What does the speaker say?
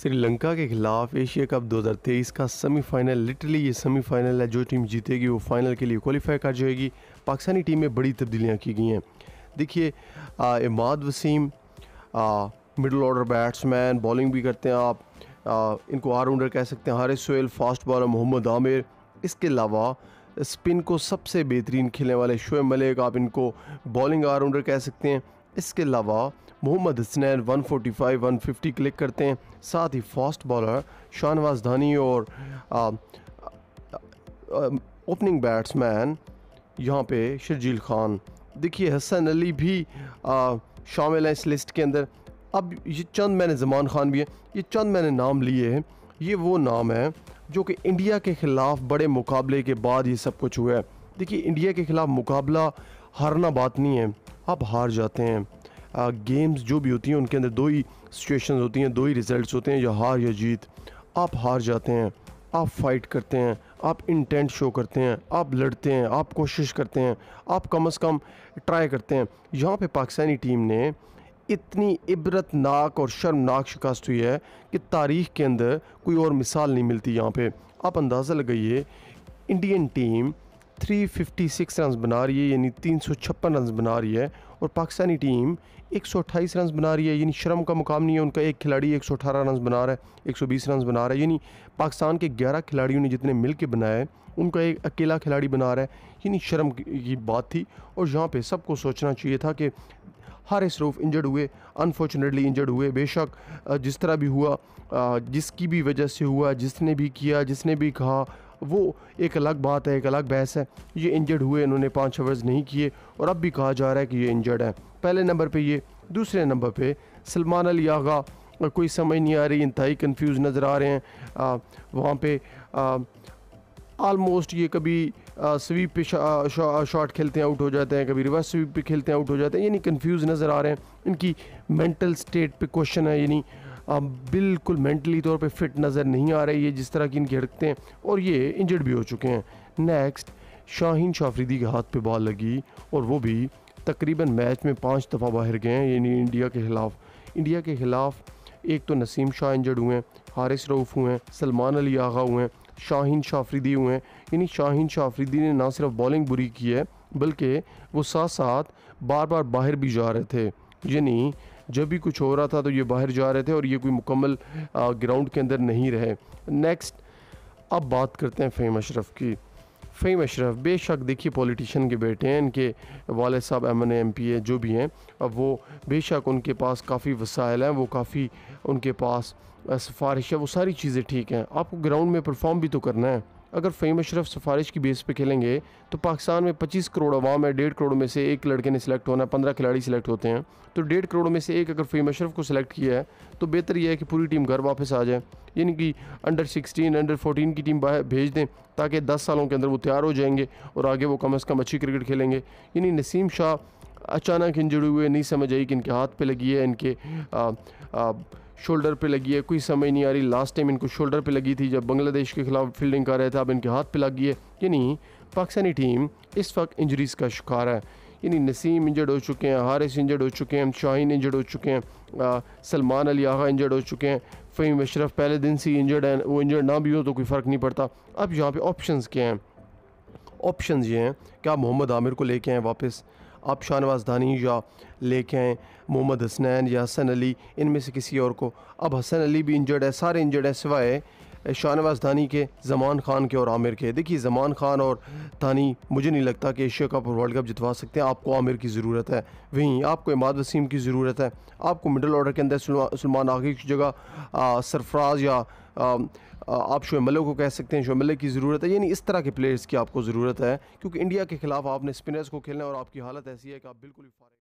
श्रीलंका के खिलाफ Asia cup 2023 का सेमीफाइनल लिटरली ये सेमीफाइनल है जो टीम जीतेगी वो फाइनल के लिए क्वालिफाई कर जाएगी पाकिस्तानी टीम में बड़ी तब्दीलियाँ की गई हैं देखिए Imad Wasim middle order batsman bowling भी करते हैं आप आ, इनको ऑलराउंडर कह सकते हैं हारिस सोहेल फास्ट बॉलर मोहम्मद आमिर इसके अलावा स्पिन को सबसे बेहतरीन खेलने वाले शोएब मलिक आप इनको बॉलिंग ऑलराउंडर कह सकते हैं इसके अलावा मोहम्मद हसनैन 145, 150 क्लिक करते हैं साथ ही फास्ट बॉलर शाहनवाज धानी और ओपनिंग बैट्समैन यहाँ पे शर्जील खान देखिए हसन अली भी आ, शामिल हैं इस लिस्ट के अंदर अब ये चंद मैंने जमान खान भी हैं ये चंद मैंने नाम लिए हैं ये वो नाम है जो कि इंडिया के ख़िलाफ़ बड़े मुकाबले के बाद ये सब कुछ हुआ है देखिए इंडिया के ख़िलाफ़ मुकाबला हारना बात नहीं है आप हार जाते हैं गेम्स जो भी होती हैं उनके अंदर दो ही सिचुएशन होती हैं दो ही रिज़ल्ट होते हैं या हार या जीत आप हार जाते हैं आप फाइट करते हैं आप इंटेंट शो करते हैं आप लड़ते हैं आप कोशिश करते हैं आप कम अज़ कम ट्राई करते हैं यहाँ पे पाकिस्तानी टीम ने इतनी इबरतनाक और शर्मनाक शिकस्त हुई है कि तारीख के अंदर कोई और मिसाल नहीं मिलती यहाँ पे आप अंदाज़ा लगाइए इंडियन टीम 356 रन बना रही है यानी तीन सौ छप्पन रन बना रही है और पाकिस्तानी टीम एक सौ अट्ठाईस रन बना रही है यानी शर्म का मुकाम नहीं है उनका एक खिलाड़ी एक सौ अठारह रन बना रहा है एक सौ बीस रन बना रहा है यानी पाकिस्तान के ग्यारह खिलाड़ियों ने जितने मिल के बनाए उनका एक अकेला खिलाड़ी बना रहा है यानी शर्म की बात थी और यहाँ पर सबको सोचना चाहिए था कि हर रूफ इंजर्ड हुए अनफॉर्चुनेटली इंजर्ड हुए बेशक जिस तरह भी हुआ जिसकी भी वजह से हुआ जिसने भी किया जिसने भी कहा वो एक अलग बात है एक अलग बहस है ये इंजर्ड हुए इन्होंने पाँच ओवर्स नहीं किए और अब भी कहा जा रहा है कि ये इंजर्ड है पहले नंबर पर ये दूसरे नंबर पर सलमान अली आगा कोई समझ नहीं आ रही इंतई कन्फ्यूज़ नज़र आ रहे हैं वहाँ पे आलमोस्ट ये कभी स्वीप पे शॉट शा, खेलते हैं आउट हो जाते हैं कभी रिवर्स स्वीप पे खेलते हैं आउट हो जाते हैं यानी कन्फ्यूज नज़र आ रहे हैं इनकी मेंटल स्टेट पे क्वेश्चन है यानी बिल्कुल मेंटली तौर पे फिट नज़र नहीं आ रही है जिस तरह की इनकी हरकतें और ये इंजर्ड भी हो चुके हैं नेक्स्ट शाहीन शाफरीदी के हाथ पे बॉल लगी और वो भी तकरीबन मैच में पाँच दफ़ा बाहर गए हैं यानी इंडिया के ख़िलाफ़ इंडिया के ख़िलाफ़ एक तो नसीम शाह इंजर्ड हुए हैं हारिस रऊफ़ हुए हैं सलमान अली आगा हुए हैं शाहीन शाफरीदी हुए हैं यानी शाहीन शाफरीदी ने ना सिर्फ बॉलिंग बुरी की है बल्कि वो साथ साथ बार बार बाहर भी जा रहे थे यानी जब भी कुछ हो रहा था तो ये बाहर जा रहे थे और ये कोई मुकम्मल ग्राउंड के अंदर नहीं रहे नेक्स्ट अब बात करते हैं फेम अशरफ की फेम अशरफ बेशक देखिए पॉलिटिशियन के बेटे हैं इनके वाले साहब M N M P A जो भी हैं अब वो बेशक उनके पास काफ़ी वसाइल हैं वो काफ़ी उनके पास सिफारिश है वो सारी चीज़ें ठीक हैं आपको ग्राउंड में परफॉर्म भी तो करना है अगर फ़हीम अशरफ सिफारिश की बेस पे खेलेंगे तो पाकिस्तान में 25 करोड़ अवाम है डेढ़ करोड़ में से एक लड़के ने सिलेक्ट होना पंद्रह खिलाड़ी सिलेक्ट होते हैं तो डेढ़ करोड़ में से एक अगर फ़हीम अशरफ को सिलेक्ट किया है तो बेहतर यह है कि पूरी टीम घर वापस आ जाए यानी कि अंडर 16 अंडर 14 की टीम भेज दें ताकि दस सालों के अंदर वो तैयार हो जाएंगे और आगे वो कम अज़ कम अच्छी क्रिकेट खेलेंगे यानी नसीम शाह अचानक इंजुड़े हुए नहीं समझ आई कि इनके हाथ पे लगी है इनके आ, आ, शोल्डर पे लगी है कोई समझ नहीं आ रही लास्ट टाइम इनको शोल्डर पे लगी थी जब बांग्लादेश के खिलाफ फील्डिंग कर रहे थे अब इनके हाथ पे गई है यानी पाकिस्तानी टीम इस वक्त इंजरीज़ का शिकार है यानी नसीम इंजर्ड हो चुके हैं हारिस इंजर्ड हो चुके हैं शाहीन इंजर्ड हो चुके हैं सलमान अली आगा इंजर्ड हो चुके हैं फ़हीम अशरफ पहले दिन से इंजर्ड हैं वो इंजर्ड ना भी हो तो कोई फ़र्क नहीं पड़ता अब यहाँ पर ऑप्शन क्या हैं ऑप्शन ये हैं क्या मोहम्मद आमिर को लेके आए वापस आप शाहनवाज धानी या हैं मोहम्मद हसनैन या हसन अली इनमें से किसी और को अब हसन अली भी इंजर्ड है सारे इंजर्ड है सिवाए शाहनवाज धानी के जमान खान के और आमिर के देखिए जमान खान और थानी मुझे नहीं लगता कि एशिया कप और वर्ल्ड कप जितवा सकते हैं आपको आमिर की ज़रूरत है वहीं आपको इमाद वसीम की ज़रूरत है आपको मिडल ऑर्डर के अंदर सलमान आगे की जगह सरफराज या आ, आप शोमले को कह सकते हैं शोमले की ज़रूरत है यानी इस तरह के प्लेयर्स की आपको ज़रूरत है क्योंकि इंडिया के खिलाफ आपने स्पिनर्स को खेलना और आपकी हालत ऐसी है कि आप बिल्कुल ही